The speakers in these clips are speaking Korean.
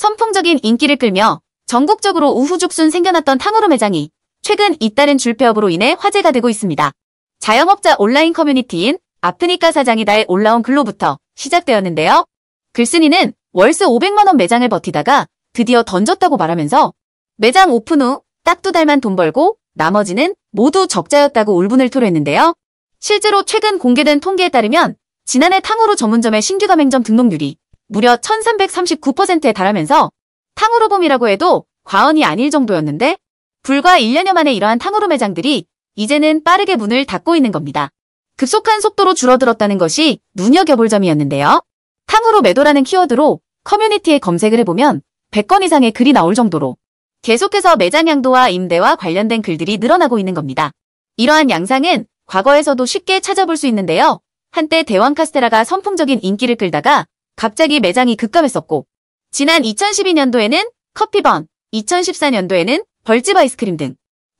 선풍적인 인기를 끌며 전국적으로 우후죽순 생겨났던 탕후루 매장이 최근 잇따른 줄폐업으로 인해 화제가 되고 있습니다. 자영업자 온라인 커뮤니티인 아프니까 사장이 날 올라온 글로부터 시작되었는데요. 글쓴이는 월세 500만원 매장을 버티다가 드디어 던졌다고 말하면서 매장 오픈 후 딱 두 달만 돈 벌고 나머지는 모두 적자였다고 울분을 토로했는데요. 실제로 최근 공개된 통계에 따르면 지난해 탕후루 전문점의 신규 가맹점 등록률이 무려 1339%에 달하면서 탕후루붐이라고 해도 과언이 아닐 정도였는데 불과 1년여 만에 이러한 탕후루 매장들이 이제는 빠르게 문을 닫고 있는 겁니다. 급속한 속도로 줄어들었다는 것이 눈여겨볼 점이었는데요. 탕후루 매도라는 키워드로 커뮤니티에 검색을 해보면 100건 이상의 글이 나올 정도로 계속해서 매장 양도와 임대와 관련된 글들이 늘어나고 있는 겁니다. 이러한 양상은 과거에서도 쉽게 찾아볼 수 있는데요. 한때 대왕 카스테라가 선풍적인 인기를 끌다가 갑자기 매장이 급감했었고 지난 2012년도에는 커피번, 2014년도에는 벌집 아이스크림 등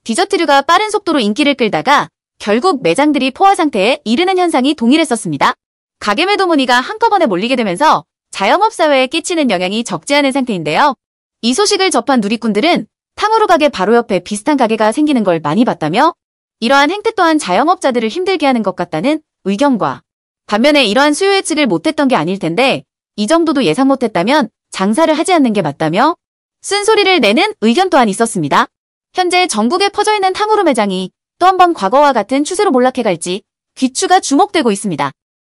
디저트류가 빠른 속도로 인기를 끌다가 결국 매장들이 포화 상태에 이르는 현상이 동일했었습니다. 가게 매도 문의가 한꺼번에 몰리게 되면서 자영업 사회에 끼치는 영향이 적지 않은 상태인데요. 이 소식을 접한 누리꾼들은 탕후루 가게 바로 옆에 비슷한 가게가 생기는 걸 많이 봤다며 이러한 행태 또한 자영업자들을 힘들게 하는 것 같다는 의견과 반면에 이러한 수요예측을 못했던 게 아닐 텐데 이 정도도 예상 못했다면 장사를 하지 않는 게 맞다며 쓴소리를 내는 의견 또한 있었습니다. 현재 전국에 퍼져있는 탕후루 매장이 또 한 번 과거와 같은 추세로 몰락해갈지 귀추가 주목되고 있습니다.